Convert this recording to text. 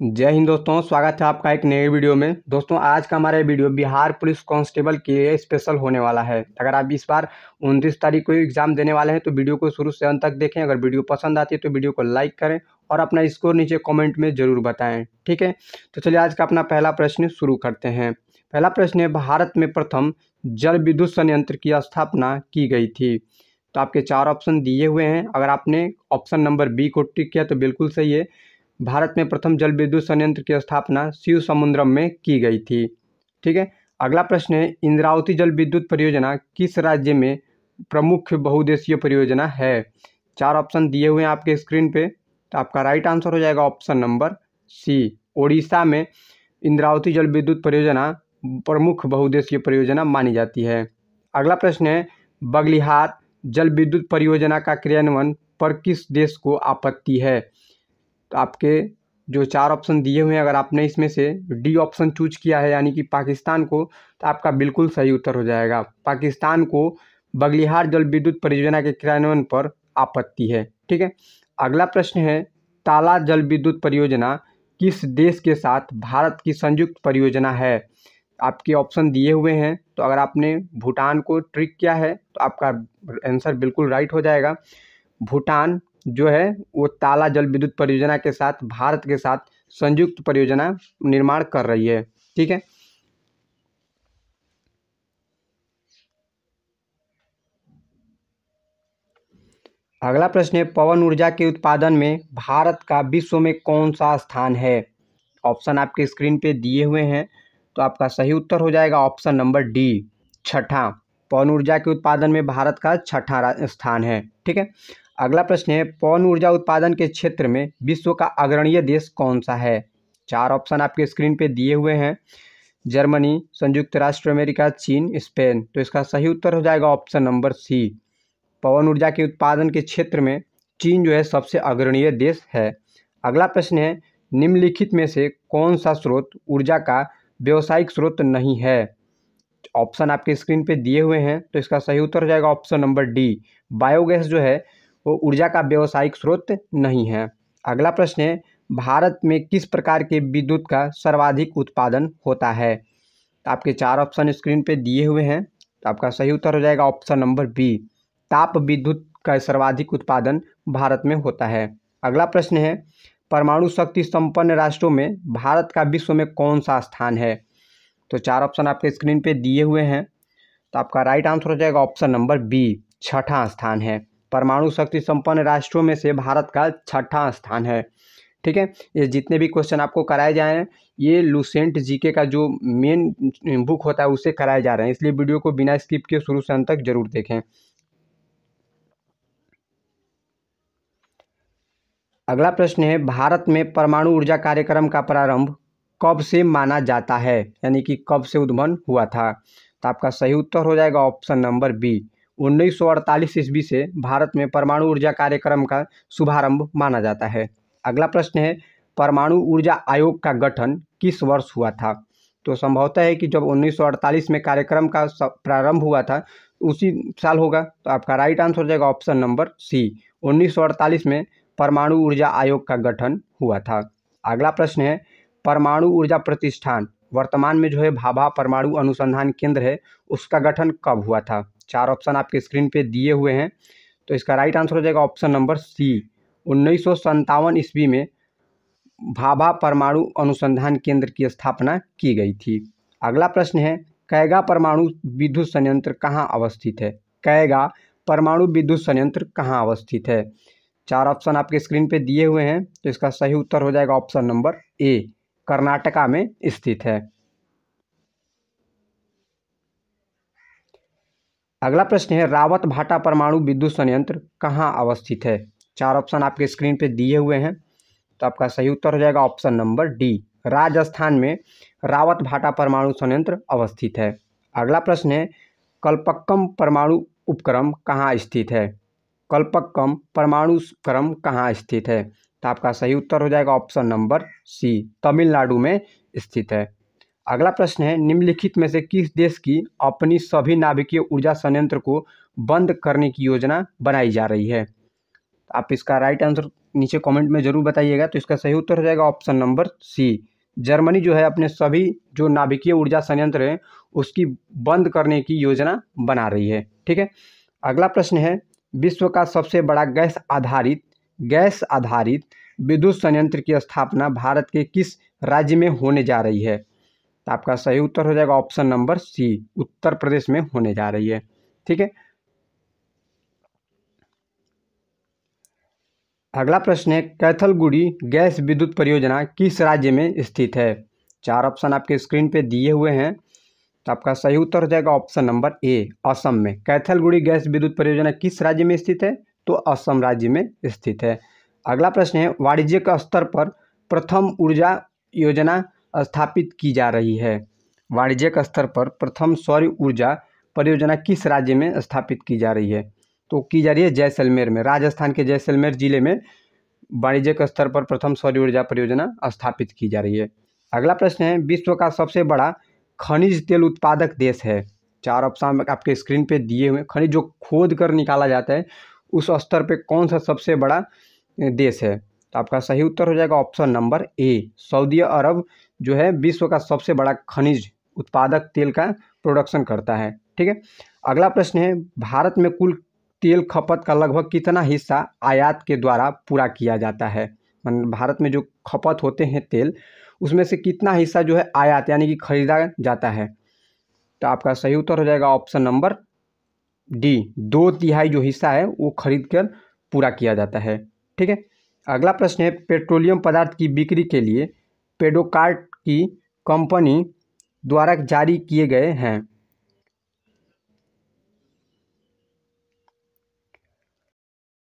जय हिंद दोस्तों स्वागत है आपका एक नए वीडियो में दोस्तों आज का हमारा वीडियो बिहार पुलिस कांस्टेबल के लिए स्पेशल होने वाला है अगर आप इस बार उनतीस तारीख को एग्जाम देने वाले हैं तो वीडियो को शुरू से अंत तक देखें अगर वीडियो पसंद आती है तो वीडियो को लाइक करें और अपना स्कोर नीचे कॉमेंट में ज़रूर बताएं ठीक है तो चलिए आज का अपना पहला प्रश्न शुरू करते हैं पहला प्रश्न है भारत में प्रथम जल विद्युत संयंत्र की स्थापना की गई थी तो आपके चार ऑप्शन दिए हुए हैं अगर आपने ऑप्शन नंबर बी को टिक किया तो बिल्कुल सही है भारत में प्रथम जल विद्युत संयंत्र की स्थापना शिव समुद्रम में की गई थी ठीक है अगला प्रश्न है इंद्रावती जल विद्युत परियोजना किस राज्य में प्रमुख बहुदेशीय परियोजना है चार ऑप्शन दिए हुए हैं आपके स्क्रीन पे तो आपका राइट आंसर हो जाएगा ऑप्शन नंबर सी ओडिशा में इंद्रावती जल विद्युत परियोजना प्रमुख बहुदेशीय परियोजना मानी जाती है अगला प्रश्न है बगलिहार जल विद्युत परियोजना का क्रियान्वयन पर किस देश को आपत्ति है तो आपके जो चार ऑप्शन दिए हुए हैं अगर आपने इसमें से डी ऑप्शन चूज किया है यानी कि पाकिस्तान को तो आपका बिल्कुल सही उत्तर हो जाएगा पाकिस्तान को बगलिहार जल विद्युत परियोजना के क्रियान्वयन पर आपत्ति है ठीक है अगला प्रश्न है ताला जल विद्युत परियोजना किस देश के साथ भारत की संयुक्त परियोजना है आपके ऑप्शन दिए हुए हैं तो अगर आपने भूटान को ट्रिक किया है तो आपका आंसर बिल्कुल राइट हो जाएगा भूटान जो है वो ताला जल विद्युत परियोजना के साथ भारत के साथ संयुक्त परियोजना निर्माण कर रही है ठीक है अगला प्रश्न है पवन ऊर्जा के उत्पादन में भारत का विश्व में कौन सा स्थान है ऑप्शन आपके स्क्रीन पे दिए हुए हैं तो आपका सही उत्तर हो जाएगा ऑप्शन नंबर डी छठा पवन ऊर्जा के उत्पादन में भारत का छठा स्थान है ठीक है अगला प्रश्न है पौन ऊर्जा उत्पादन के क्षेत्र में विश्व का अग्रणीय देश कौन सा है चार ऑप्शन आपके स्क्रीन पे दिए हुए हैं जर्मनी संयुक्त राष्ट्र अमेरिका चीन स्पेन तो इसका सही उत्तर हो जाएगा ऑप्शन नंबर सी पवन ऊर्जा के उत्पादन के क्षेत्र में चीन जो है सबसे अग्रणीय देश है अगला प्रश्न है निम्नलिखित में से कौन सा स्रोत ऊर्जा का व्यावसायिक स्रोत नहीं है ऑप्शन आपके स्क्रीन पे दिए हुए हैं तो इसका सही उत्तर हो जाएगा ऑप्शन नंबर डी बायोगैस जो है वो ऊर्जा का व्यावसायिक स्रोत नहीं है अगला प्रश्न है भारत में किस प्रकार के विद्युत का सर्वाधिक उत्पादन होता है तो आपके चार ऑप्शन स्क्रीन पे दिए हुए हैं तो आपका सही उत्तर हो जाएगा ऑप्शन नंबर बी ताप विद्युत का सर्वाधिक उत्पादन भारत में होता है अगला प्रश्न है परमाणु शक्ति संपन्न राष्ट्रों में भारत का विश्व में कौन सा स्थान है तो चार ऑप्शन आपके स्क्रीन पे दिए हुए हैं तो आपका राइट आंसर हो जाएगा ऑप्शन नंबर बी छठा स्थान है परमाणु शक्ति संपन्न राष्ट्रों में से भारत का छठा स्थान है ठीक है ये जितने भी क्वेश्चन आपको कराए जाए हैं ये लुसेंट जीके का जो मेन बुक होता है उसे कराए जा रहे हैं इसलिए वीडियो को बिना स्किप के शुरू से अंत तक जरूर देखें अगला प्रश्न है भारत में परमाणु ऊर्जा कार्यक्रम का प्रारंभ कब से माना जाता है यानी कि कब से उद्भवन हुआ था तो आपका सही उत्तर हो जाएगा ऑप्शन नंबर बी उन्नीस ईस्वी से भारत में परमाणु ऊर्जा कार्यक्रम का शुभारंभ माना जाता है अगला प्रश्न है परमाणु ऊर्जा आयोग का गठन किस वर्ष हुआ था तो संभवतः है कि जब 1948 में कार्यक्रम का प्रारंभ हुआ था उसी साल होगा तो आपका राइट आंसर हो जाएगा ऑप्शन नंबर सी 1948 में परमाणु ऊर्जा आयोग का गठन हुआ था अगला प्रश्न है परमाणु ऊर्जा प्रतिष्ठान वर्तमान में जो है भाभा परमाणु अनुसंधान केंद्र है उसका गठन कब हुआ था चार ऑप्शन आपके स्क्रीन पे दिए हुए हैं तो इसका राइट आंसर हो जाएगा ऑप्शन नंबर सी उन्नीस ईस्वी में भाभा परमाणु अनुसंधान केंद्र की स्थापना की गई थी अगला प्रश्न है कैगा परमाणु विद्युत संयंत्र कहाँ अवस्थित है कैगा परमाणु विद्युत संयंत्र कहाँ अवस्थित है चार ऑप्शन आपके स्क्रीन पे दिए हुए हैं तो इसका सही उत्तर हो जाएगा ऑप्शन नंबर ए कर्नाटका में स्थित है अगला प्रश्न है रावत भाटा परमाणु विद्युत संयंत्र कहाँ अवस्थित है चार ऑप्शन आपके स्क्रीन पे दिए हुए हैं तो आपका सही उत्तर हो जाएगा ऑप्शन नंबर डी राजस्थान में रावत भाटा परमाणु संयंत्र अवस्थित है अगला प्रश्न है कल्पक्कम परमाणु उपक्रम कहाँ स्थित है कल्पक्कम परमाणु उपक्रम कहाँ स्थित है तो आपका सही उत्तर हो जाएगा ऑप्शन नंबर सी तमिलनाडु में स्थित है अगला प्रश्न है निम्नलिखित में से किस देश की अपनी सभी नाभिकीय ऊर्जा संयंत्र को बंद करने की योजना बनाई जा रही है आप इसका राइट आंसर नीचे कमेंट में जरूर बताइएगा तो इसका सही उत्तर हो जाएगा ऑप्शन नंबर सी जर्मनी जो है अपने सभी जो नाभिकीय ऊर्जा संयंत्र हैं उसकी बंद करने की योजना बना रही है ठीक है अगला प्रश्न है विश्व का सबसे बड़ा गैस आधारित गैस आधारित विद्युत संयंत्र की स्थापना भारत के किस राज्य में होने जा रही है तो आपका सही उत्तर हो जाएगा ऑप्शन नंबर सी उत्तर प्रदेश में होने जा रही है ठीक है अगला प्रश्न है कैथलगुड़ी गैस विद्युत परियोजना किस राज्य में स्थित है चार ऑप्शन आपके स्क्रीन पे दिए हुए हैं तो आपका सही उत्तर हो जाएगा ऑप्शन नंबर ए असम में कैथलगुड़ी गैस विद्युत परियोजना किस राज्य में स्थित है तो असम राज्य में स्थित है अगला प्रश्न है वाणिज्यिक स्तर पर प्रथम ऊर्जा योजना स्थापित की जा रही है वाणिज्यिक स्तर पर प्रथम सौर ऊर्जा परियोजना किस राज्य में स्थापित की जा रही है तो की जा रही है जैसलमेर में राजस्थान के जैसलमेर जिले में वाणिज्यिक स्तर पर प्रथम सौर ऊर्जा परियोजना स्थापित की जा रही है अगला प्रश्न है विश्व का सबसे बड़ा खनिज तेल उत्पादक देश है चार ऑप्शन आपके स्क्रीन पे दिए हुए खनिज जो खोद कर निकाला जाता है उस स्तर पे कौन सा सबसे बड़ा देश है तो आपका सही उत्तर हो जाएगा option number A Saudi Arab जो है विश्व का सबसे बड़ा खनिज उत्पादक तेल का प्रोडक्शन करता है ठीक है अगला प्रश्न है भारत में कुल तेल खपत का लगभग कितना हिस्सा आयात के द्वारा पूरा किया जाता है भारत में जो खपत होते हैं तेल उसमें से कितना हिस्सा जो है आयात यानी कि खरीदा जाता है तो आपका सही उत्तर हो जाएगा ऑप्शन नंबर डी दो तिहाई जो हिस्सा है वो खरीद कर पूरा किया जाता है ठीक है अगला प्रश्न है पेट्रोलियम पदार्थ की बिक्री के लिए पेडोकार्ट की कंपनी द्वारा जारी किए गए हैं